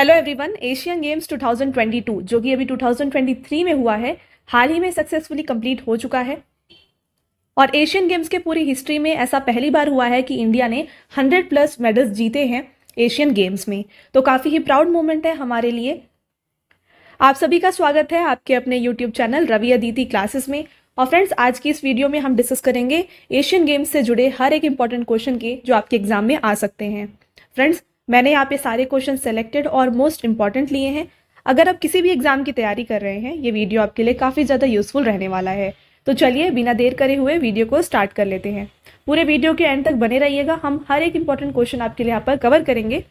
Hello everyone Asian games 2022 जो कि अभी 2023 में हुआ है हाल ही में सक्सेसफुली कंप्लीट हो चुका है और एशियन गेम्स के पूरी हिस्ट्री में ऐसा पहली बार हुआ है कि इंडिया ने 100 प्लस मेडल्स जीते हैं एशियन गेम्स में तो काफ़ी ही प्राउड मोमेंट है हमारे लिए आप सभी का स्वागत है आपके अपने YouTube channel Ravi Aditi classes में और फ्रेंड्स आज की इस वीडियो में हम डिस्कस करेंगे एशियन गेम्स से जुड़े हर एक इम्पॉर्टेंट क्वेश्चन के जो आपके एग्जाम में आ सकते हैं फ्रेंड्स मैंने यहाँ पे सारे क्वेश्चन सेलेक्टेड और मोस्ट इंपॉर्टेंट लिए हैं अगर आप किसी भी एग्जाम की तैयारी कर रहे हैं ये वीडियो आपके लिए काफ़ी ज़्यादा यूजफुल रहने वाला है तो चलिए बिना देर करे हुए वीडियो को स्टार्ट कर लेते हैं पूरे वीडियो के एंड तक बने रहिएगा हम हर एक इंपॉर्टेंट क्वेश्चन आपके लिए यहाँ पर कवर करेंगे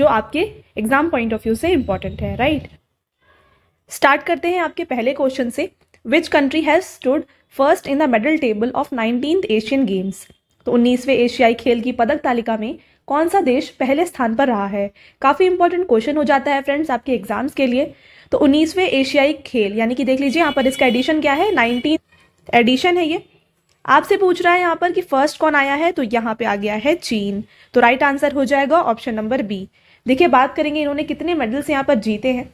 जो आपके एग्जाम पॉइंट ऑफ व्यू से इम्पॉर्टेंट है राइट स्टार्ट करते हैं आपके पहले क्वेश्चन से which country has stood first in the medal table of nineteen Asian games तो उन्नीसवें एशियाई खेल की पदक तालिका में कौन सा देश पहले स्थान पर रहा है काफ़ी इंपॉर्टेंट क्वेश्चन हो जाता है फ्रेंड्स आपके एग्जाम्स के लिए तो उन्नीसवें एशियाई खेल यानी कि देख लीजिए यहाँ पर इसका एडिशन क्या है नाइनटीन एडिशन है ये आपसे पूछ रहा है यहाँ पर कि फर्स्ट कौन आया है तो यहाँ पे आ गया है चीन तो राइट आंसर हो जाएगा ऑप्शन नंबर बी देखिए बात करेंगे इन्होंने कितने मेडल्स यहाँ पर जीते हैं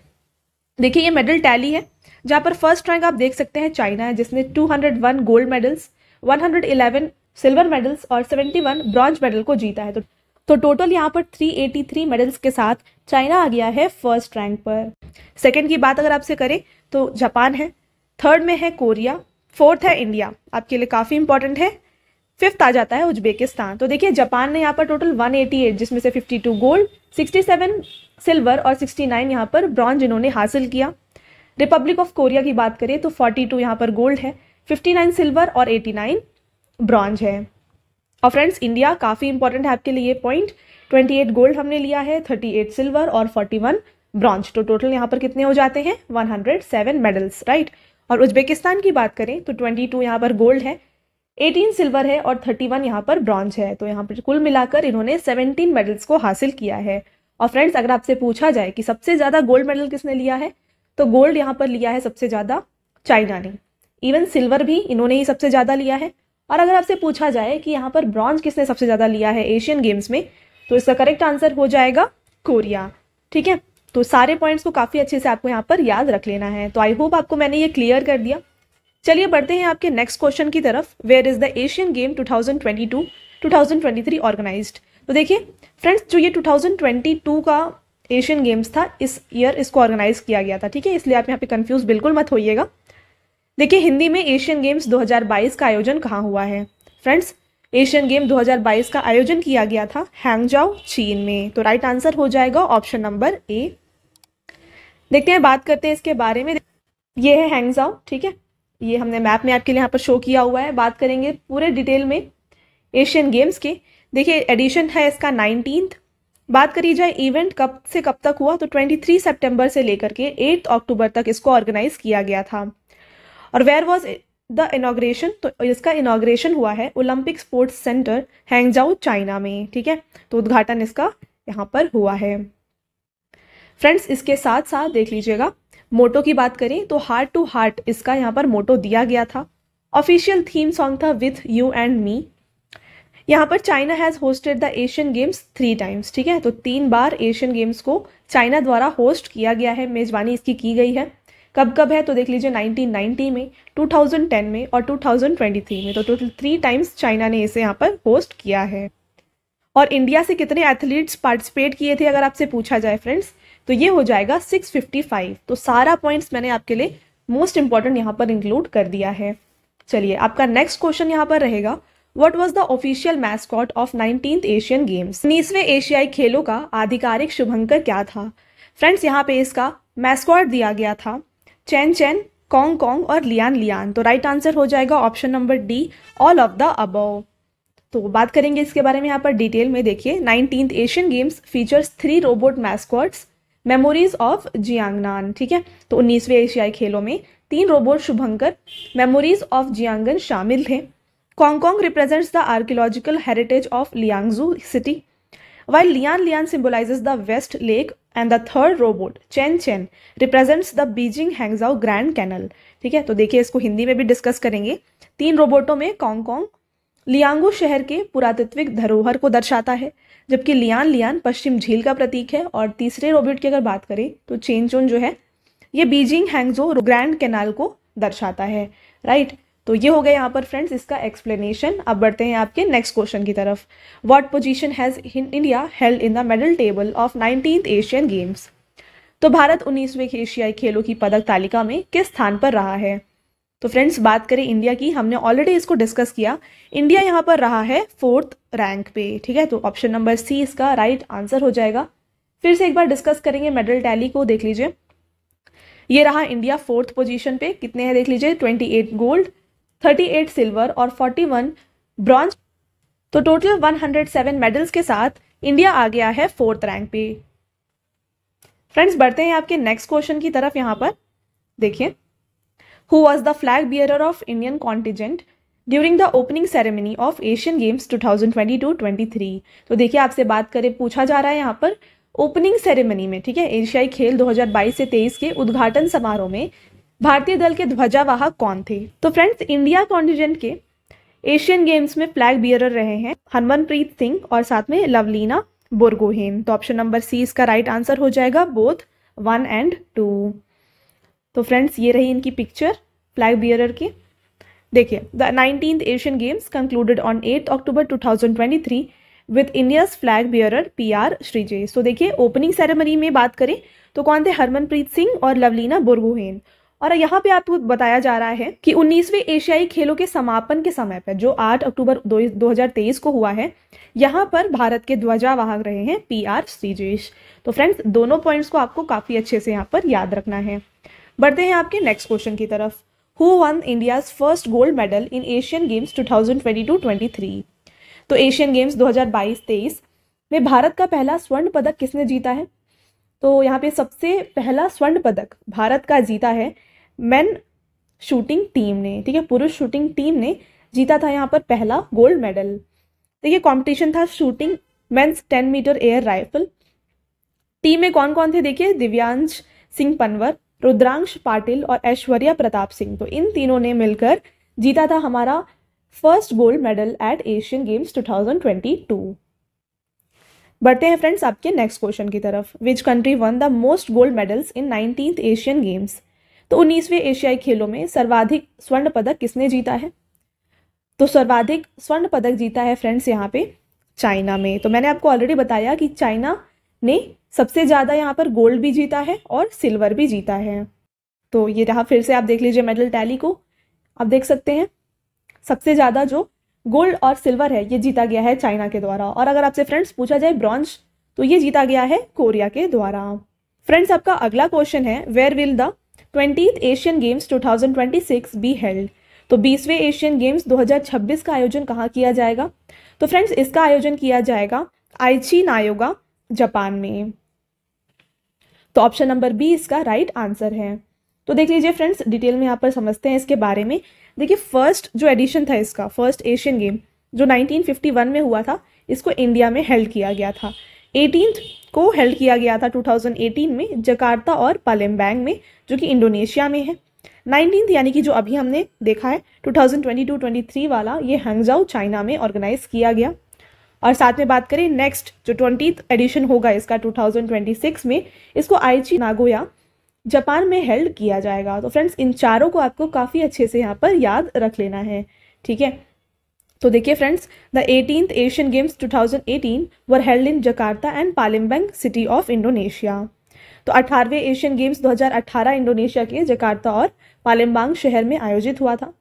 देखिए ये मेडल टैली है जहाँ पर फर्स्ट रैंक आप देख सकते हैं चाइना है जिसने 201 गोल्ड मेडल्स 111 सिल्वर मेडल्स और 71 ब्रॉन्ज मेडल को जीता है तो तो टोटल यहाँ पर 383 मेडल्स के साथ चाइना आ गया है फर्स्ट रैंक पर सेकंड की बात अगर आपसे करें तो जापान है थर्ड में है कोरिया फोर्थ है इंडिया आपके लिए काफ़ी इंपॉर्टेंट है फिफ्थ आ जाता है उज्बेकिस्तान तो देखिए जापान ने यहाँ पर टोटल 188 जिसमें से 52 गोल्ड 67 सिल्वर और 69 यहाँ पर ब्रॉन्ज इन्होंने हासिल किया रिपब्लिक ऑफ कोरिया की बात करें तो टू यहाँ पर गोल्ड है नाइन सिल्वर और नाइन ब्रॉन्ज है और फ्रेंड्स इंडिया काफ़ी इंपॉर्टेंट है आपके लिए पॉइंट 28 गोल्ड हमने लिया है 38 सिल्वर और 41 ब्रॉन्ज तो टोटल यहाँ पर कितने हो जाते हैं 107 मेडल्स राइट और उज्बेकिस्तान की बात करें तो 22 टू यहाँ पर गोल्ड है 18 सिल्वर है और 31 वन यहाँ पर ब्रॉन्ज है तो यहाँ पर कुल मिलाकर इन्होंने 17 मेडल्स को हासिल किया है और फ्रेंड्स अगर आपसे पूछा जाए कि सबसे ज़्यादा गोल्ड मेडल किसने लिया है तो गोल्ड यहाँ पर लिया है सबसे ज़्यादा चाइना ने इवन सिल्वर भी इन्होंने ही सबसे ज़्यादा लिया है और अगर आपसे पूछा जाए कि यहाँ पर ब्रॉन्ज किसने सबसे ज़्यादा लिया है एशियन गेम्स में तो इसका करेक्ट आंसर हो जाएगा कोरिया ठीक है तो सारे पॉइंट्स को काफ़ी अच्छे से आपको यहाँ पर याद रख लेना है तो आई होप आपको मैंने ये क्लियर कर दिया चलिए बढ़ते हैं आपके नेक्स्ट क्वेश्चन की तरफ where is the Asian game 2022 thousand organised तो देखिए फ्रेंड्स जो ये 2022 का एशियन गेम्स था इस ईयर इसको ऑर्गेनाइज किया गया था ठीक है इसलिए आप यहाँ पे कंफ्यूज बिल्कुल मत होइएगा देखिए हिंदी में एशियन गेम्स 2022 का आयोजन कहाँ हुआ है फ्रेंड्स एशियन गेम 2022 का आयोजन किया गया था हैंगजाओ चीन में तो राइट आंसर हो जाएगा ऑप्शन नंबर ए देखते हैं बात करते हैं इसके बारे में ये है हैंगजाओ ठीक है ये हमने मैप में आपके लिए यहाँ पर शो किया हुआ है बात करेंगे पूरे डिटेल में एशियन गेम्स के देखिए एडिशन है इसका नाइनटीन बात करी जाए इवेंट कब से कब तक हुआ तो 23 सितंबर से लेकर के 8 अक्टूबर तक इसको ऑर्गेनाइज किया गया था और वेयर वॉज द इनाग्रेशन तो इसका इनाग्रेशन हुआ है Olympic sports centre Hangzhou China में ठीक है तो उद्घाटन इसका यहाँ पर हुआ है फ्रेंड्स इसके साथ साथ देख लीजिएगा मोटो की बात करें तो हार्ट टू हार्ट इसका यहाँ पर मोटो दिया गया था ऑफिशियल थीम सॉन्ग था विथ यू एंड मी यहाँ पर China has hosted the Asian games three times ठीक है तो तीन बार एशियन गेम्स को चाइना द्वारा होस्ट किया गया है मेजबानी इसकी की गई है कब कब है तो देख लीजिए 1990 में 2010 में और 2023 में तो टोटल थ्री टाइम्स चाइना ने इसे यहाँ पर होस्ट किया है और इंडिया से कितने एथलीट्स पार्टिसिपेट किए थे अगर आपसे पूछा जाए फ्रेंड्स तो ये हो जाएगा 655 तो सारा पॉइंट्स मैंने आपके लिए मोस्ट इंपॉर्टेंट यहाँ पर इंक्लूड कर दिया है चलिए आपका नेक्स्ट क्वेश्चन यहाँ पर रहेगा what was the official mascot of nineteen Asian games उन्नीसवें एशियाई खेलों का आधिकारिक शुभंकर क्या था फ्रेंड्स यहाँ पे इसका मैस्कॉट दिया गया था चैन चैन कॉन्ग कॉन्ग और लियान लियान तो राइट आंसर हो जाएगा option number D all of the above तो बात करेंगे इसके बारे में यहाँ पर डिटेल में देखिए nineteen Asian games features three robot mascots memories of Jiangnan ठीक है तो उन्नीसवें एशियाई खेलों में तीन रोबोट शुभंकर मेमोरीज ऑफ जियांगन शामिल थे Congcong represents the archaeological heritage of Liangzhu city while Lian Lian symbolizes the West Lake and the third robot Chenchen represents the Beijing Hangzhou grand canal ठीक है तो देखिए इसको हिंदी में भी डिस्कस करेंगे तीन रोबोटों में कांगकोंग लियांगो शहर के पुरातत्विक धरोहर को दर्शाता है जबकि लियान लियान पश्चिम झील का प्रतीक है और तीसरे रोबोट की अगर बात करें तो चेन चोन जो है ये बीजिंग हैंगजो ग्रैंड कैनाल को दर्शाता है राइट तो ये हो गया यहाँ पर फ्रेंड्स इसका एक्सप्लेनेशन अब बढ़ते हैं आपके नेक्स्ट क्वेश्चन की तरफ what position has India held in the medal table of nineteen Asian games तो भारत उन्नीसवें एशियाई खेलों की पदक तालिका में किस स्थान पर रहा है तो फ्रेंड्स बात करें इंडिया की हमने ऑलरेडी इसको डिस्कस किया इंडिया यहाँ पर रहा है फोर्थ रैंक पे ठीक है तो ऑप्शन नंबर सी इसका राइट right आंसर हो जाएगा फिर से एक बार डिस्कस करेंगे मेडल टैली को देख लीजिए ये रहा इंडिया फोर्थ पोजीशन पे कितने हैं देख लीजिए 28 गोल्ड थर्टी एट सिल्वर और फोर्टी वन ब्रॉन्ज तो total one hundred seven medals के साथ इंडिया आ गया है फोर्थ रैंक पे फ्रेंड्स बढ़ते हैं आपके नेक्स्ट क्वेश्चन की तरफ यहाँ पर देखिए who was the flag bear of Indian contingent during the opening ceremony of Asian games 2022-23 तो देखिए आपसे बात करें पूछा जा रहा है यहाँ पर ओपनिंग सेरेमनी में ठीक है एशियाई खेल 2022 से 23 के उद्घाटन समारोह में भारतीय दल के ध्वजावाहक कौन थे तो फ्रेंड्स इंडिया कॉन्टिजेंट के एशियन गेम्स में फ्लैग बियरर रहे हैं हरमनप्रीत सिंह और साथ में लवलीना बोरगोहेन तो ऑप्शन नंबर सी इसका राइट आंसर हो जाएगा बोथ वन एंड टू तो फ्रेंड्स ये रही इनकी पिक्चर फ्लैग बियरर की देखिए the nineteen Asian games concluded on eight October two three with India's flag bearer P R Sreejesh so देखिए ओपनिंग सेरेमनी में बात करें तो कौन थे हरमनप्रीत सिंह और लवलीना बोरगोहेन और यहाँ पे आपको बताया जा रहा है कि 19वें एशियाई खेलों के समापन के समय पर जो 8 अक्टूबर 2023 को हुआ है यहाँ पर भारत के ध्वजावाहक रहे हैं पी आर श्रीजेश तो फ्रेंड्स दोनों पॉइंट्स को आपको काफ़ी अच्छे से यहाँ पर याद रखना है बढ़ते हैं आपके नेक्स्ट क्वेश्चन की तरफ who won India's first gold medal in Asian games two thousand तो एशियन गेम्स दो हजार में भारत का पहला स्वर्ण पदक किसने जीता है तो यहाँ पे सबसे पहला स्वर्ण पदक भारत का जीता है मैन शूटिंग टीम ने ठीक है पुरुष शूटिंग टीम ने जीता था यहाँ पर पहला गोल्ड मेडल देखिए ये कंपटीशन था shooting men's ten metre air rifle team में कौन कौन थे देखिए दिव्यांश सिंह पनवर रुद्रांश पाटिल और ऐश्वर्या प्रताप सिंह तो इन तीनों ने मिलकर जीता था हमारा first gold medal at Asian games 2022 बढ़ते हैं फ्रेंड्स आपके नेक्स्ट क्वेश्चन की तरफ which country won the most gold medals in nineteen Asian games तो उन्नीसवें एशियाई खेलों में सर्वाधिक स्वर्ण पदक किसने जीता है तो सर्वाधिक स्वर्ण पदक जीता है फ्रेंड्स यहाँ पे चाइना में तो मैंने आपको ऑलरेडी बताया कि चाइना ने सबसे ज़्यादा यहाँ पर गोल्ड भी जीता है और सिल्वर भी जीता है तो ये रहा फिर से आप देख लीजिए मेडल टैली को आप देख सकते हैं सबसे ज़्यादा जो गोल्ड और सिल्वर है ये जीता गया है चाइना के द्वारा और अगर आपसे फ्रेंड्स पूछा जाए ब्रॉन्ज तो ये जीता गया है कोरिया के द्वारा फ्रेंड्स आपका अगला क्वेश्चन है where will the twenty Asian games 2026 be held तो बीसवें एशियन गेम्स 2026 का आयोजन कहाँ किया जाएगा तो फ्रेंड्स इसका आयोजन किया जाएगा आईची नायोगा जापान में तो ऑप्शन नंबर बी इसका राइट right आंसर है तो देख लीजिए फ्रेंड्स डिटेल में यहाँ पर समझते हैं इसके बारे में देखिए फर्स्ट जो एडिशन था इसका फर्स्ट एशियन गेम जो 1951 में हुआ था इसको इंडिया में हेल्ड किया गया था एटीन को हेल्ड किया गया था 2018 में जकार्ता और पालेम्बैंग में जो कि इंडोनेशिया में है नाइनटीन यानी कि जो अभी हमने देखा है 2022-23 वाला ये हंगजाउ चाइना में ऑर्गेनाइज किया गया और साथ में बात करें नेक्स्ट जो ट्वेंटी एडिशन होगा इसका 2026 में इसको आईची नागोया जापान में हेल्ड किया जाएगा तो फ्रेंड्स इन चारों को आपको काफ़ी अच्छे से यहाँ पर याद रख लेना है ठीक है तो देखिए friends the eighteen Asian games 2018 were held in Jakarta and Palembang city of Indonesia तो 18वें एशियन गेम्स 2018 इंडोनेशिया के जकार्ता और पालिम्बांग शहर में आयोजित हुआ था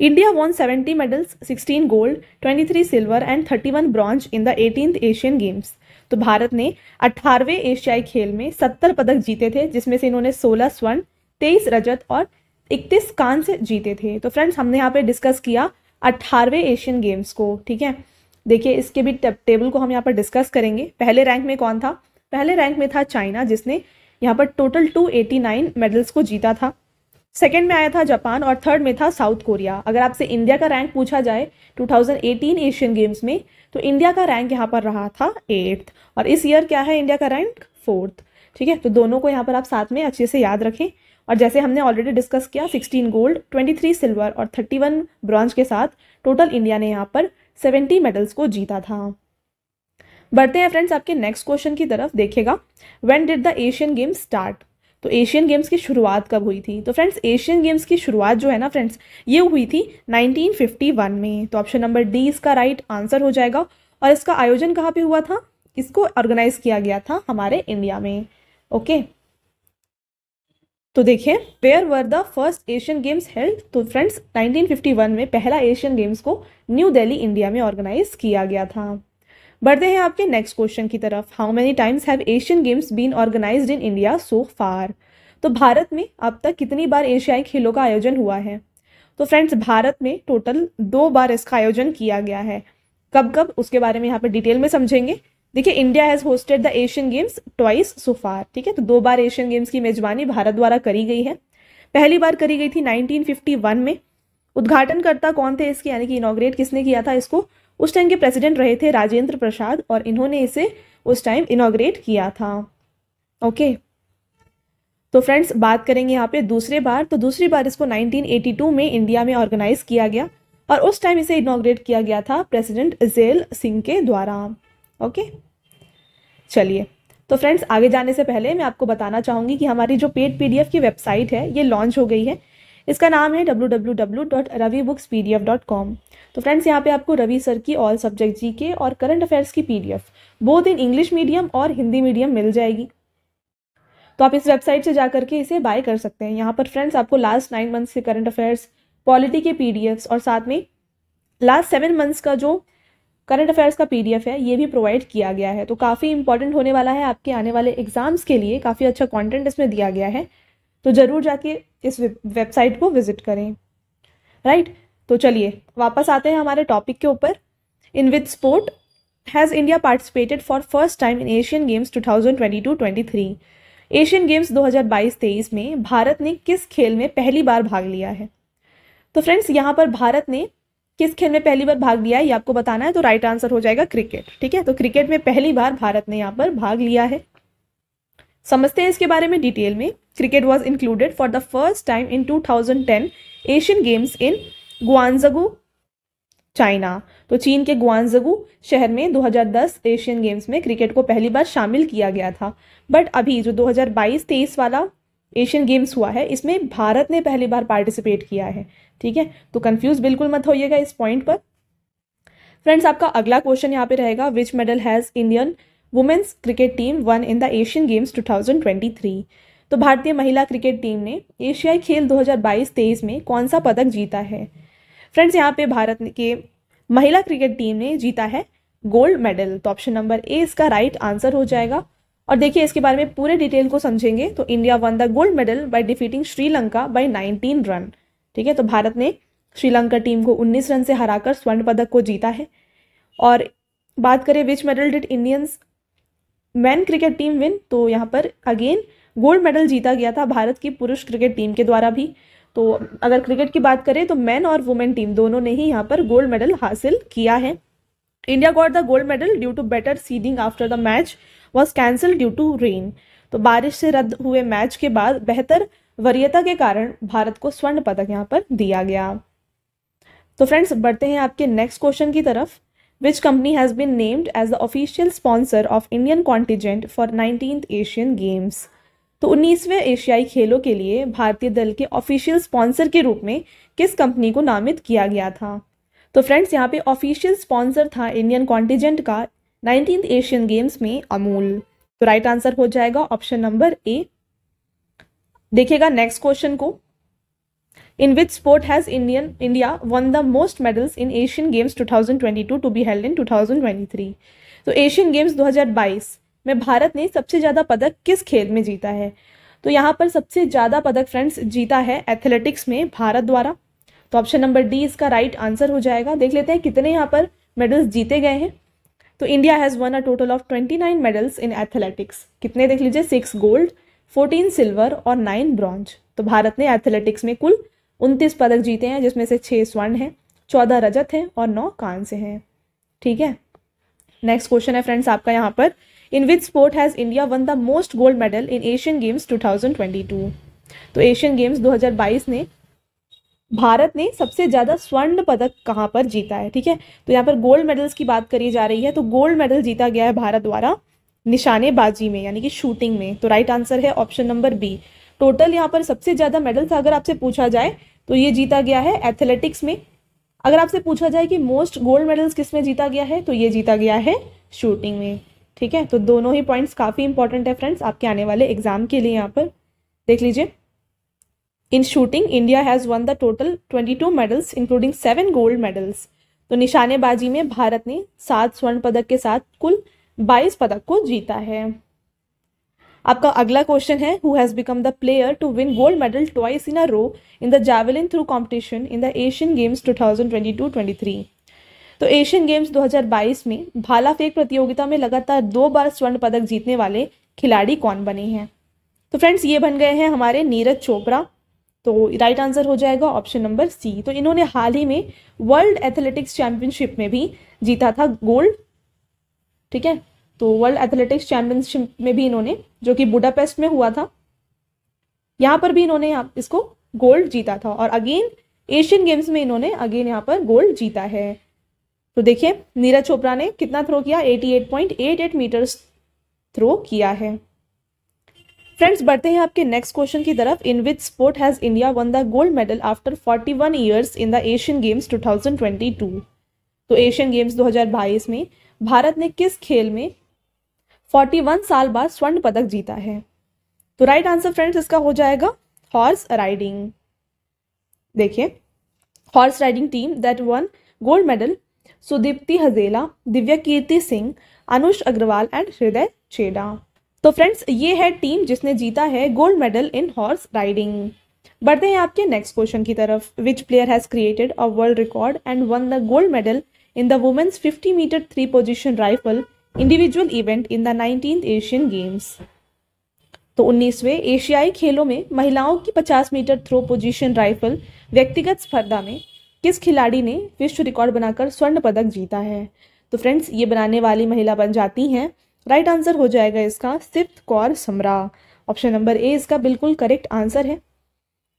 India won 70 medals 16 gold 23 silver and 31 bronze in the eighteen Asian games तो भारत ने अठारहवें एशियाई खेल में 70 पदक जीते थे जिसमें से इन्होंने 16 स्वर्ण 23 रजत और 31 कांस्य जीते थे तो फ्रेंड्स हमने यहाँ पे डिस्कस किया अट्ठारहवें एशियन गेम्स को ठीक है देखिए इसके भी टेबल को हम यहाँ पर डिस्कस करेंगे पहले रैंक में कौन था पहले रैंक में था चाइना जिसने यहाँ पर टोटल 289 मेडल्स को जीता था सेकेंड में आया था जापान और थर्ड में था साउथ कोरिया अगर आपसे इंडिया का रैंक पूछा जाए 2018 एशियन गेम्स में तो इंडिया का रैंक यहाँ पर रहा था एट्थ और इस ईयर क्या है इंडिया का रैंक फोर्थ ठीक है तो दोनों को यहाँ पर आप साथ में अच्छे से याद रखें और जैसे हमने ऑलरेडी डिस्कस किया 16 गोल्ड 23 सिल्वर और 31 ब्रॉन्ज के साथ टोटल इंडिया ने यहाँ पर 70 मेडल्स को जीता था बढ़ते हैं फ्रेंड्स आपके नेक्स्ट क्वेश्चन की तरफ देखिएगा when did the Asian games start तो एशियन गेम्स की शुरुआत कब हुई थी तो फ्रेंड्स एशियन गेम्स की शुरुआत जो है ना फ्रेंड्स ये हुई थी 1951 में तो ऑप्शन नंबर डी इसका राइट आंसर हो जाएगा और इसका आयोजन कहाँ पे हुआ था इसको ऑर्गेनाइज किया गया था हमारे इंडिया में ओके okay? तो देखिए where were the first Asian games held तो फ्रेंड्स 1951 में पहला एशियन गेम्स को न्यू दिल्ली इंडिया में ऑर्गेनाइज किया गया था बढ़ते हैं आपके नेक्स्ट क्वेश्चन की तरफ how many times have Asian games been organise in India so far तो भारत में अब तक कितनी बार एशियाई खेलों का आयोजन हुआ है तो फ्रेंड्स भारत में टोटल दो बार इसका आयोजन किया गया है कब कब उसके बारे में यहाँ पर डिटेल में समझेंगे देखिए India has hosted the Asian games twice far ठीक है तो दो बार एशियन गेम्स की मेजबानी भारत द्वारा करी गई है पहली बार करी गई थी 1951 में उद्घाटन करता कौन थे इसके यानी कि इनोग्रेट किसने किया था इसको उस टाइम के प्रेसिडेंट रहे थे राजेंद्र प्रसाद और इन्होंने इसे उस टाइम इनोग्रेट किया था ओके तो फ्रेंड्स बात करेंगे यहाँ पे दूसरे बार तो दूसरी बार इसको 1982 में इंडिया में ऑर्गेनाइज किया गया और उस टाइम इसे इनोग्रेट किया गया था प्रेसिडेंट जेल सिंह के द्वारा ओके चलिए तो फ्रेंड्स आगे जाने से पहले मैं आपको बताना चाहूँगी कि हमारी जो पेड पी की वेबसाइट है ये लॉन्च हो गई है इसका नाम है कॉम तो फ्रेंड्स यहाँ पे आपको रवि सर की ऑल सब्जेक्ट जी के और करंट अफेयर्स की PDF both in English medium और हिंदी मीडियम मिल जाएगी तो आप इस वेबसाइट से जा करके इसे बाय कर सकते हैं यहाँ पर फ्रेंड्स आपको लास्ट नाइन मंथ्स के करंट अफेयर्स पॉलिटी के एफ्स और साथ में लास्ट सेवन मंथ्स का जो करंट अफेयर्स का पीडीएफ है ये भी प्रोवाइड किया गया है तो काफ़ी इंपॉर्टेंट होने वाला है आपके आने वाले एग्जाम्स के लिए काफ़ी अच्छा कंटेंट इसमें दिया गया है तो ज़रूर जाके इस वेबसाइट को विजिट करें राइट तो चलिए वापस आते हैं हमारे टॉपिक के ऊपर in with sport has India participated for first time in Asian games two thousand Asian games दो हज़ार में भारत ने किस खेल में पहली बार भाग लिया है तो फ्रेंड्स यहाँ पर भारत ने किस खेल में पहली बार भाग लिया है ये आपको बताना है तो राइट आंसर हो जाएगा क्रिकेट ठीक है तो क्रिकेट में पहली बार भारत ने यहाँ पर भाग लिया है समझते हैं इसके बारे में डिटेल में cricket was included for the first time in 2010 Asian games in Guangzhou China तो चीन के गुआंजगू शहर में 2010 एशियन गेम्स में क्रिकेट को पहली बार शामिल किया गया था बट अभी जो 2022-23 वाला एशियन गेम्स हुआ है इसमें भारत ने पहली बार पार्टिसिपेट किया है ठीक है तो कंफ्यूज बिल्कुल मत होइएगा इस पॉइंट पर फ्रेंड्स आपका अगला क्वेश्चन यहाँ पे रहेगा which medal has Indian women's cricket team won in the Asian games 2023 तो भारतीय महिला क्रिकेट टीम ने एशियाई खेल 2022-23 में कौन सा पदक जीता है फ्रेंड्स यहाँ पे भारत के महिला क्रिकेट टीम ने जीता है गोल्ड मेडल तो ऑप्शन नंबर ए इसका राइट आंसर हो जाएगा और देखिए इसके बारे में पूरे डिटेल को समझेंगे तो India won the gold medal by defeating Sri Lanka by 19 run ठीक है तो भारत ने श्रीलंका टीम को 19 रन से हराकर स्वर्ण पदक को जीता है और बात करें which medal did Indians man cricket team win तो यहाँ पर अगेन गोल्ड मेडल जीता गया था भारत की पुरुष क्रिकेट टीम के द्वारा भी तो अगर क्रिकेट की बात करें तो मैन और वुमेन टीम दोनों ने ही यहाँ पर गोल्ड मेडल हासिल किया है India got the gold medal due to better seeding after the match was cancel due to rain तो बारिश से रद्द हुए मैच के बाद बेहतर वरीयता के कारण भारत को स्वर्ण पदक यहाँ पर दिया गया तो फ्रेंड्स बढ़ते हैं आपके नेक्स्ट क्वेश्चन की तरफ which company has been named as the official sponsor of Indian contingent for nineteen Asian games तो उन्नीसवें एशियाई खेलों के लिए भारतीय दल के ऑफिशियल स्पॉन्सर के रूप में किस कंपनी को नामित किया गया था तो फ्रेंड्स यहाँ पे ऑफिशियल स्पॉन्सर था इंडियन कॉन्टिजेंट का नाइनटीन एशियन गेम्स में अमूल तो राइट आंसर हो जाएगा ऑप्शन नंबर ए देखिएगा नेक्स्ट क्वेश्चन को in which sport has Indian India won the most medals in Asian games 2022 to be held in 2023? तो एशियन गेम्स 2022 में भारत ने सबसे ज़्यादा पदक किस खेल में जीता है तो यहाँ पर सबसे ज़्यादा पदक फ्रेंड्स जीता है एथलेटिक्स में भारत द्वारा तो ऑप्शन नंबर डी इसका राइट आंसर हो जाएगा देख लेते हैं कितने यहाँ पर मेडल्स जीते गए हैं तो India has won a total of twenty nine medals in athletics कितने देख लीजिए सिक्स गोल्ड फोर्टीन सिल्वर और नाइन ब्रॉन्ज तो भारत ने एथलेटिक्स में कुल उनतीस पदक जीते हैं जिसमें से छः स्वर्ण हैं चौदह रजत हैं और नौ कांस्य हैं ठीक है नेक्स्ट क्वेश्चन है फ्रेंड्स आपका यहाँ पर in which sport has India won the most gold medal in Asian games two तो एशियन गेम्स दो ने भारत ने सबसे ज़्यादा स्वर्ण पदक कहाँ पर जीता है ठीक है तो यहाँ पर गोल्ड मेडल्स की बात करी जा रही है तो गोल्ड मेडल जीता गया है भारत द्वारा निशानेबाजी में यानी कि शूटिंग में तो राइट आंसर है ऑप्शन नंबर बी टोटल यहाँ पर सबसे ज़्यादा मेडल्स अगर आपसे पूछा जाए तो ये जीता गया है एथलेटिक्स में अगर आपसे पूछा जाए कि मोस्ट गोल्ड मेडल्स किस में जीता गया है तो ये जीता गया है शूटिंग में ठीक है तो दोनों ही पॉइंट्स काफ़ी इंपॉर्टेंट है फ्रेंड्स आपके आने वाले एग्जाम के लिए यहाँ पर देख लीजिए shooting India has won the total twenty two medals including seven gold medals तो निशानेबाजी में भारत ने सात स्वर्ण पदक के साथ कुल बाईस पदक को जीता है आपका अगला क्वेश्चन है who has become the player to win gold medal twice in a row in the javelin throw competition in the Asian games twenty three तो एशियन गेम्स 2022 में भाला फेंक प्रतियोगिता में लगातार दो बार स्वर्ण पदक जीतने वाले खिलाड़ी कौन बने हैं तो फ्रेंड्स ये बन गए हैं हमारे नीरज चोपड़ा तो राइट आंसर हो जाएगा ऑप्शन नंबर सी तो इन्होंने हाल ही में वर्ल्ड एथलेटिक्स चैंपियनशिप में भी जीता था गोल्ड ठीक है तो वर्ल्ड एथलेटिक्स चैंपियनशिप में भी इन्होंने जो कि बुडापेस्ट में हुआ था यहाँ पर भी इन्होंने इसको गोल्ड जीता था और अगेन एशियन गेम्स में इन्होंने अगेन यहाँ पर गोल्ड जीता है तो देखिए नीरज चोपड़ा ने कितना थ्रो किया एट मीटर्स थ्रो किया है फ्रेंड्स बढ़ते हैं आपके नेक्स्ट क्वेश्चन की तरफ in which sport has India won the gold medal after 41 years in the Asian games 2022 तो एशियन गेम्स 2022 में भारत ने किस खेल में 41 साल बाद स्वर्ण पदक जीता है तो राइट आंसर फ्रेंड्स इसका हो जाएगा हॉर्स राइडिंग देखिए horse riding team that won gold medal Sudipti Hajela Divya Kirti Singh Anush Agarwal and Hriday Chheda तो फ्रेंड्स ये है टीम जिसने जीता है gold medal in horse riding बढ़ते हैं आपके नेक्स्ट क्वेश्चन की तरफ which player has created a world record and won the gold medal in the women's 50 meter three position rifle individual event in the nineteen Asian games तो उन्नीसवे एशियाई खेलों में महिलाओं की 50 मीटर थ्रो पोजीशन राइफल व्यक्तिगत स्पर्धा में किस खिलाड़ी ने विश्व रिकॉर्ड बनाकर स्वर्ण पदक जीता है तो फ्रेंड्स ये बनाने वाली महिला बन जाती हैं राइट right आंसर हो जाएगा इसका Sift Kaur Samra option number A इसका बिल्कुल करेक्ट आंसर है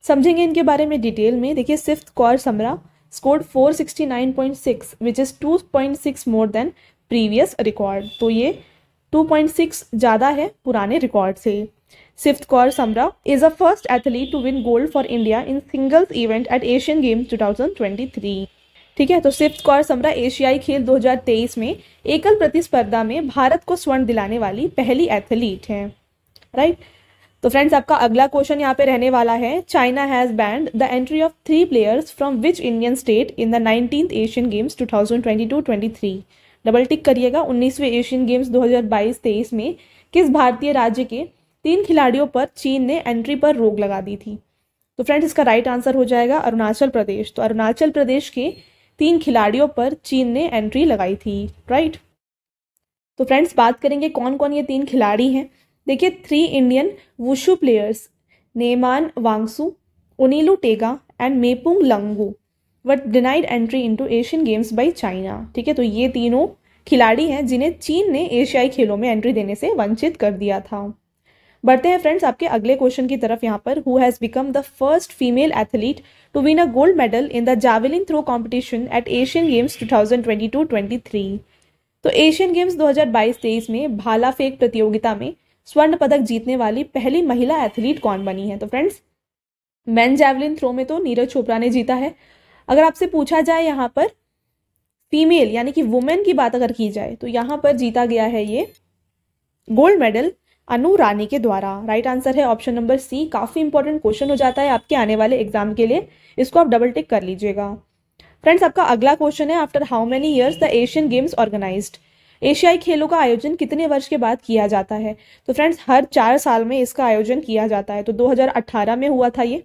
समझेंगे इनके बारे में डिटेल में देखिए Sift Kaur Samra scored 469.6 which is 2.6 more than previous record तो ये 2.6 ज़्यादा है पुराने रिकॉर्ड से Sift Kaur Samra is a first athlete to win gold for India in singles event at Asian games two ठीक है तो शिव कौर समरा एशियाई खेल 2023 में एकल प्रतिस्पर्धा में भारत को स्वर्ण दिलाने वाली पहली एथलीट है राइट तो फ्रेंड्स आपका अगला क्वेश्चन यहाँ पे रहने वाला है China has banned the entry of three players from which Indian state in the nineteen Asian games 2022-23 double tick करिएगा उन्नीसवें एशियन गेम्स 2022-23 में किस भारतीय राज्य के तीन खिलाड़ियों पर चीन ने एंट्री पर रोक लगा दी थी तो फ्रेंड्स इसका राइट आंसर हो जाएगा अरुणाचल प्रदेश तो अरुणाचल प्रदेश के तीन खिलाड़ियों पर चीन ने एंट्री लगाई थी राइट तो फ्रेंड्स बात करेंगे कौन कौन ये तीन खिलाड़ी हैं देखिए three Indian wushu players Nyeman Wangsu Onilu Tega and Mepung Lamgu were denied entry into Asian games by China ठीक है तो ये तीनों खिलाड़ी हैं जिन्हें चीन ने एशियाई खेलों में एंट्री देने से वंचित कर दिया था बढ़ते हैं फ्रेंड्स आपके अगले क्वेश्चन की तरफ यहाँ पर who has become the first female athlete to win a gold medal in the javelin throw competition at Asian games two 23 तो एशियन गेम्स 2022 हजार में भाला फेक प्रतियोगिता में स्वर्ण पदक जीतने वाली पहली महिला एथलीट कौन बनी है तो फ्रेंड्स मैन जैवलिन थ्रो में तो नीरज चोपड़ा ने जीता है अगर आपसे पूछा जाए यहाँ पर फीमेल यानी कि वुमेन की बात अगर की जाए तो यहाँ पर जीता गया है ये गोल्ड मेडल अनु रानी के द्वारा राइट आंसर है ऑप्शन नंबर सी काफ़ी इंपॉर्टेंट क्वेश्चन हो जाता है आपके आने वाले एग्जाम के लिए इसको आप डबल टिक कर लीजिएगा फ्रेंड्स आपका अगला क्वेश्चन है after how many years the Asian games organise एशियाई खेलों का आयोजन कितने वर्ष के बाद किया जाता है तो फ्रेंड्स हर चार साल में इसका आयोजन किया जाता है तो 2018 में हुआ था ये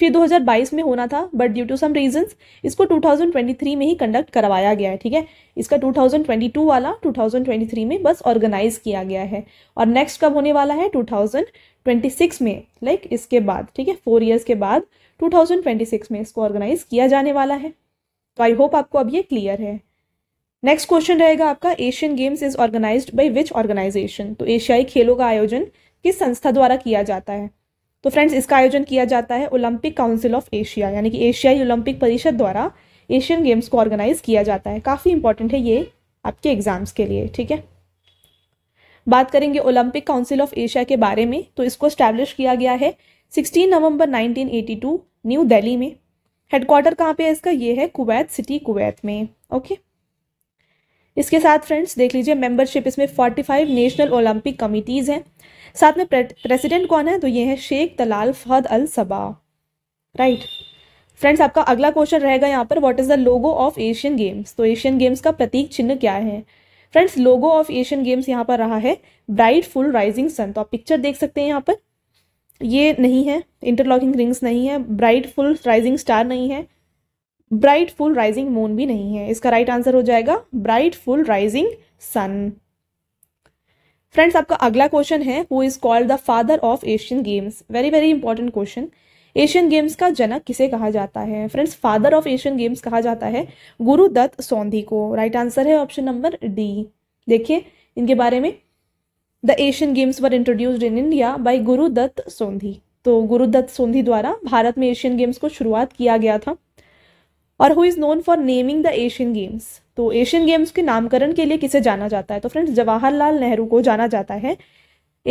फिर 2022 में होना था but due to some reasons इसको 2023 में ही कंडक्ट करवाया गया है ठीक है इसका 2022 वाला 2023 में बस ऑर्गेनाइज किया गया है और नेक्स्ट कब होने वाला है 2026 में लाइक like इसके बाद ठीक है फोर ईयर्स के बाद 2026 में इसको ऑर्गेनाइज किया जाने वाला है तो आई होप आपको अब ये क्लियर है नेक्स्ट क्वेश्चन रहेगा आपका Asian games is organise by which organisation तो एशियाई खेलों का आयोजन किस संस्था द्वारा किया जाता है तो फ्रेंड्स इसका आयोजन किया जाता है ओलंपिक काउंसिल ऑफ एशिया यानी कि एशियाई ओलंपिक परिषद द्वारा एशियन गेम्स को ऑर्गेनाइज किया जाता है काफ़ी इंपॉर्टेंट है ये आपके एग्जाम्स के लिए ठीक है बात करेंगे ओलंपिक काउंसिल ऑफ एशिया के बारे में तो इसको स्टैब्लिश किया गया है 16 नवंबर 1982 न्यू दिल्ली में हेडक्वार्टर कहाँ पे है इसका ये है कुवैत सिटी कुवैत में ओके इसके साथ फ्रेंड्स देख लीजिए मेंबरशिप इसमें 45 नेशनल ओलंपिक कमिटीज़ हैं साथ में प्रेसिडेंट कौन है तो ये है Sheikh Talal Fahad Al Sabah right friends आपका अगला क्वेश्चन रहेगा यहाँ पर what is the logo of Asian games तो एशियन गेम्स का प्रतीक चिन्ह क्या है friends logo of Asian games यहाँ पर रहा है ब्राइट फुल राइजिंग सन तो आप पिक्चर देख सकते हैं यहाँ पर ये नहीं है इंटरलॉकिंग रिंग्स नहीं है ब्राइट फुल राइजिंग स्टार नहीं है ब्राइट फुल राइजिंग मून भी नहीं है इसका राइट right आंसर हो जाएगा bright full rising sun friends आपका अगला क्वेश्चन है who is called the father of Asian games very very important question Asian games का जनक किसे कहा जाता है friends father of Asian games कहा जाता है गुरुदत्त सौंधी को राइट right आंसर है ऑप्शन नंबर डी देखिए इनके बारे में the Asian games were introduced in India by Gurudutt Sondhi तो गुरुदत्त सोंधी द्वारा भारत में एशियन गेम्स को शुरुआत किया गया था और who is known for naming the Asian games तो एशियन गेम्स के नामकरण के लिए किसे जाना जाता है तो फ्रेंड्स जवाहरलाल नेहरू को जाना जाता है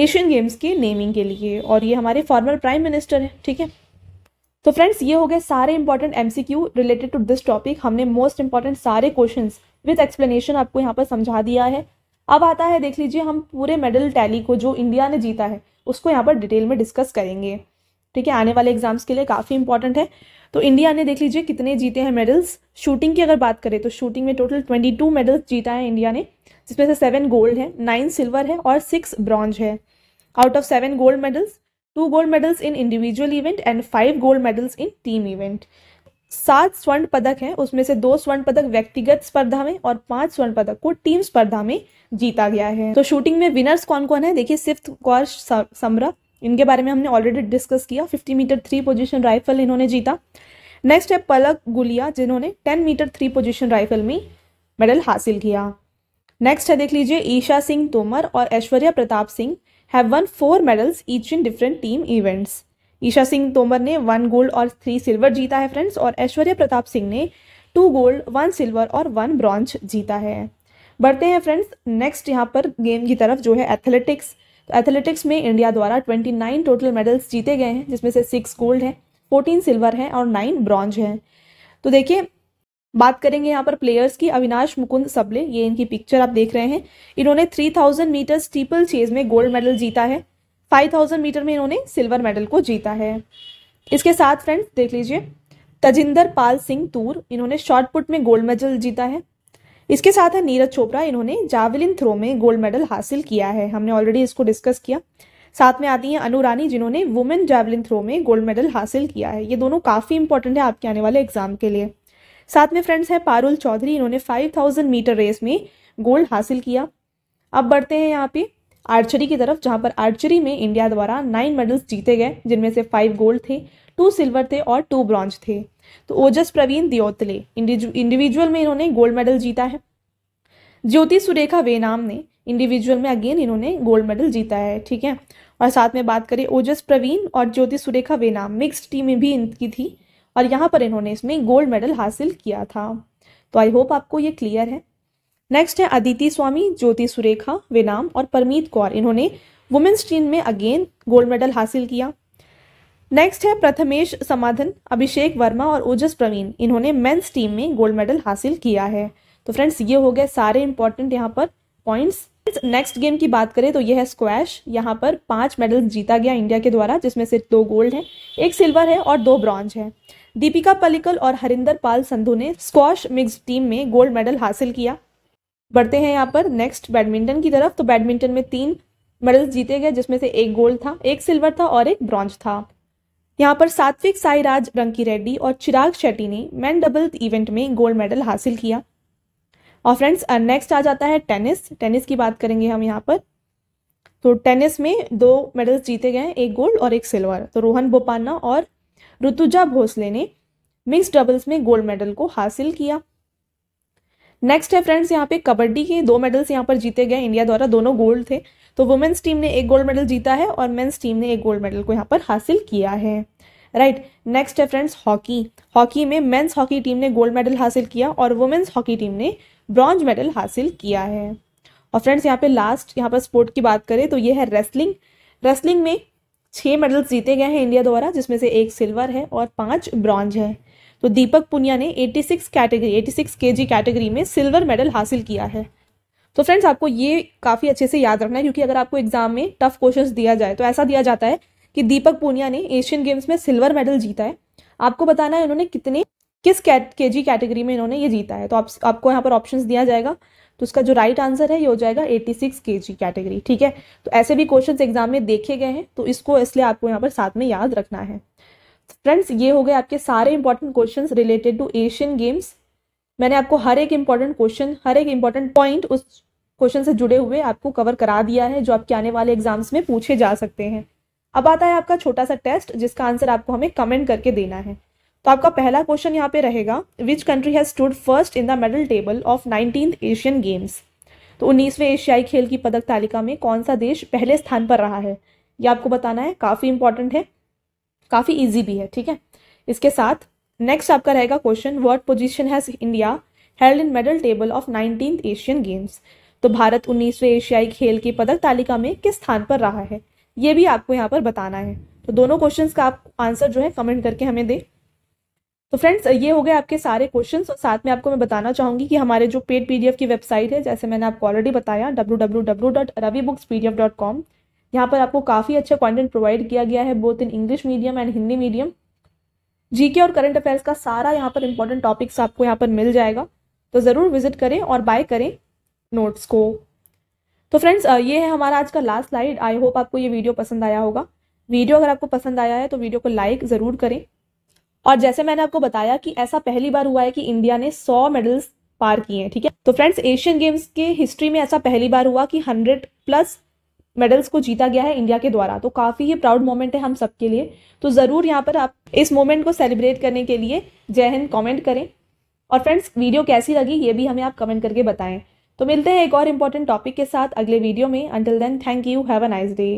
एशियन गेम्स के नेमिंग के लिए और ये हमारे फॉर्मर प्राइम मिनिस्टर हैं ठीक है तो फ्रेंड्स ये हो गए सारे important MCQ related to this topic हमने मोस्ट इंपॉर्टेंट सारे क्वेश्चन विथ एक्सप्लेनेशन आपको यहाँ पर समझा दिया है अब आता है देख लीजिए हम पूरे मेडल टैली को जो इंडिया ने जीता है उसको यहाँ पर डिटेल में डिस्कस करेंगे ठीक है आने वाले एग्जाम्स के लिए काफ़ी इंपॉर्टेंट है तो इंडिया ने देख लीजिए कितने जीते हैं मेडल्स शूटिंग की अगर बात करें तो शूटिंग में टोटल ट्वेंटी टू मेडल्स जीता है इंडिया ने जिसमें से सेवन गोल्ड है नाइन सिल्वर है और सिक्स ब्रॉन्ज है out of seven gold medals two gold medals in individual event and five gold medals in team event सात स्वर्ण पदक हैं उसमें से दो स्वर्ण पदक व्यक्तिगत स्पर्धा में और पांच स्वर्ण पदक को टीम स्पर्धा में जीता गया है तो शूटिंग में विनर्स कौन कौन है देखिए सिफ्त कौर समरा इनके बारे में हमने ऑलरेडी डिस्कस किया 50 मीटर थ्री पोजीशन राइफल इन्होंने जीता नेक्स्ट है पलक गुलिया जिन्होंने 10 मीटर थ्री पोजीशन राइफल में मेडल हासिल किया नेक्स्ट है देख लीजिए ईशा सिंह तोमर और Aishwarya Pratap Singh have won four medals each in different team events Esha Singh Tomar ने वन गोल्ड और थ्री सिल्वर जीता है फ्रेंड्स और ऐश्वर्या प्रताप सिंह ने टू गोल्ड वन सिल्वर और वन ब्रॉन्ज जीता है बढ़ते हैं फ्रेंड्स नेक्स्ट यहाँ पर गेम की तरफ जो है एथलेटिक्स एथलेटिक्स में इंडिया द्वारा 29 टोटल मेडल्स जीते गए हैं जिसमें से सिक्स गोल्ड हैं फोर्टीन सिल्वर हैं और नाइन ब्रॉन्ज हैं तो देखिए बात करेंगे यहाँ पर प्लेयर्स की अविनाश मुकुंद सबले ये इनकी पिक्चर आप देख रहे हैं इन्होंने 3000 मीटर स्टीपल चेज में गोल्ड मेडल जीता है 5000 मीटर में इन्होंने सिल्वर मेडल को जीता है इसके साथ फ्रेंड्स देख लीजिए तजिंदर पाल सिंह तूर इन्होंने शॉर्ट पुट में गोल्ड मेडल जीता है इसके साथ है नीरज चोपड़ा इन्होंने जावलिन थ्रो में गोल्ड मेडल हासिल किया है हमने ऑलरेडी इसको डिस्कस किया साथ में आती हैं अनुरानी रानी जिन्होंने वुमेन जैवलिन थ्रो में गोल्ड मेडल हासिल किया है ये दोनों काफ़ी इंपॉर्टेंट है आपके आने वाले एग्जाम के लिए साथ में फ्रेंड्स हैं पारुल चौधरी इन्होंने 5000 मीटर रेस में गोल्ड हासिल किया अब बढ़ते हैं यहाँ पे आर्चरी की तरफ जहाँ पर आर्चरी में इंडिया द्वारा नाइन मेडल्स जीते गए जिनमें से फाइव गोल्ड थे टू सिल्वर थे और टू ब्रॉन्ज थे तो ओजस प्रवीण दियोतले इंडिविजुअल में इन्होंने गोल्ड मेडल जीता है ज्योति सुरेखा वेनाम ने इंडिविजुअल में अगेन इन्होंने गोल्ड मेडल जीता है ठीक है और साथ में बात करें ओजस प्रवीण और ज्योति सुरेखा वेनाम मिक्स्ड टीम में भी इनकी थी और यहाँ पर इन्होंने इसमें गोल्ड मेडल हासिल किया था तो आई होप आपको ये क्लियर है नेक्स्ट है अदिति स्वामी ज्योति सुरेखा वेनाम और परमीत कौर इन्होंने वुमेन्स टीम में अगेन गोल्ड मेडल हासिल किया नेक्स्ट है प्रथमेश समाधन अभिषेक वर्मा और ओजस प्रवीण इन्होंने मेंस टीम में गोल्ड मेडल हासिल किया है तो फ्रेंड्स ये हो गए सारे इंपॉर्टेंट यहाँ पर पॉइंट्स नेक्स्ट गेम की बात करें तो यह है स्क्वैश यहाँ पर पांच मेडल जीता गया इंडिया के द्वारा जिसमें से दो गोल्ड है एक सिल्वर है और दो ब्रॉन्ज है दीपिका पलिकल और हरिंदर पाल संधू ने स्क्वाश मिक्स टीम में गोल्ड मेडल हासिल किया बढ़ते हैं यहाँ पर नेक्स्ट बैडमिंटन की तरफ तो बैडमिंटन में तीन मेडल्स जीते गए जिसमें से एक गोल्ड था एक सिल्वर था और एक ब्रॉन्ज था यहाँ पर सात्विक साईराज रंकी रेड्डी और चिराग शेट्टी ने मैन डबल इवेंट में गोल्ड मेडल हासिल किया और फ्रेंड्स नेक्स्ट uh, आ जाता है टेनिस टेनिस की बात करेंगे हम यहाँ पर तो टेनिस में दो मेडल्स जीते गए एक गोल्ड और एक सिल्वर तो रोहन बोपाना और ऋतुजा भोसले ने मिक्स डबल्स में गोल्ड मेडल को हासिल किया नेक्स्ट है फ्रेंड्स यहाँ पे कबड्डी के दो मेडल्स यहाँ पर जीते गए इंडिया द्वारा दोनों गोल्ड थे तो वुमेन्स टीम ने एक गोल्ड मेडल जीता है और मेन्स टीम ने एक गोल्ड मेडल को यहाँ पर हासिल किया है राइट नेक्स्ट है फ्रेंड्स हॉकी हॉकी में मेन्स हॉकी टीम ने गोल्ड मेडल हासिल किया और वुमेन्स हॉकी टीम ने ब्रॉन्ज मेडल हासिल किया है और फ्रेंड्स यहाँ पे लास्ट यहाँ पर स्पोर्ट की बात करें तो ये है रेसलिंग रेसलिंग में छः मेडल्स जीते गए हैं इंडिया द्वारा जिसमें से एक सिल्वर है और पाँच ब्रॉन्ज है तो दीपक पुनिया ने 86 कैटेगरी 86 केजी कैटेगरी में सिल्वर मेडल हासिल किया है तो फ्रेंड्स आपको ये काफ़ी अच्छे से याद रखना है क्योंकि अगर आपको एग्जाम में टफ क्वेश्चन दिया जाए तो ऐसा दिया जाता है कि दीपक पूनिया ने एशियन गेम्स में सिल्वर मेडल जीता है आपको बताना है उन्होंने कितने किस के जी कैटेगरी में इन्होंने ये जीता है तो आप, आपको यहाँ पर ऑप्शन दिया जाएगा तो उसका जो राइट आंसर है ये हो जाएगा 86 जी कैटेगरी ठीक है तो ऐसे भी क्वेश्चन एग्जाम में देखे गए हैं तो इसको इसलिए आपको यहाँ पर साथ में याद रखना है फ्रेंड्स ये हो गए आपके सारे important question related to Asian games मैंने आपको हर एक इंपॉर्टेंट क्वेश्चन हर एक इंपॉर्टेंट पॉइंट उस क्वेश्चन से जुड़े हुए आपको कवर करा दिया है जो आपके आने वाले एग्जाम्स में पूछे जा सकते हैं अब आता है आपका छोटा सा टेस्ट जिसका आंसर आपको हमें कमेंट करके देना है तो आपका पहला क्वेश्चन यहाँ पे रहेगा which country has stood first in the medal table of nineteen Asian games तो उन्नीसवें एशियाई खेल की पदक तालिका में कौन सा देश पहले स्थान पर रहा है ये आपको बताना है काफ़ी इंपॉर्टेंट है काफ़ी ईजी भी है ठीक है इसके साथ नेक्स्ट आपका रहेगा question what position has India held in medal table of nineteen Asian games तो भारत उन्नीसवें एशियाई खेल की पदक तालिका में किस स्थान पर रहा है ये भी आपको यहाँ पर बताना है तो दोनों क्वेश्चन का आप आंसर जो है कमेंट करके हमें दें तो फ्रेंड्स ये हो गए आपके सारे क्वेश्चंस और साथ में आपको मैं बताना चाहूंगी कि हमारे जो पेड पीडीएफ की वेबसाइट है जैसे मैंने आपको ऑलरेडी बताया डब्ल्यू यहाँ पर आपको काफ़ी अच्छा कंटेंट प्रोवाइड किया गया है both in English medium and Hindi medium GK और करंट अफेयर्स का सारा यहाँ पर इंपॉर्टेंट टॉपिक्स आपको यहाँ पर मिल जाएगा तो ज़रूर विजिट करें और बाय करें नोट्स को तो फ्रेंड्स ये है हमारा आज का लास्ट स्लाइड आई होप आपको ये वीडियो पसंद आया होगा वीडियो अगर आपको पसंद आया है तो वीडियो को लाइक ज़रूर करें और जैसे मैंने आपको बताया कि ऐसा पहली बार हुआ है कि इंडिया ने सौ मेडल्स पार किए हैं ठीक है तो फ्रेंड्स एशियन गेम्स के हिस्ट्री में ऐसा पहली बार हुआ कि हंड्रेड प्लस मेडल्स को जीता गया है इंडिया के द्वारा तो काफ़ी ही प्राउड मोमेंट है हम सबके लिए तो ज़रूर यहाँ पर आप इस मोमेंट को सेलिब्रेट करने के लिए जय हिंद कॉमेंट करें और फ्रेंड्स वीडियो कैसी लगी ये भी हमें आप कमेंट करके बताएं तो मिलते हैं एक और इम्पॉर्टेंट टॉपिक के साथ अगले वीडियो में until then thank you have a nice day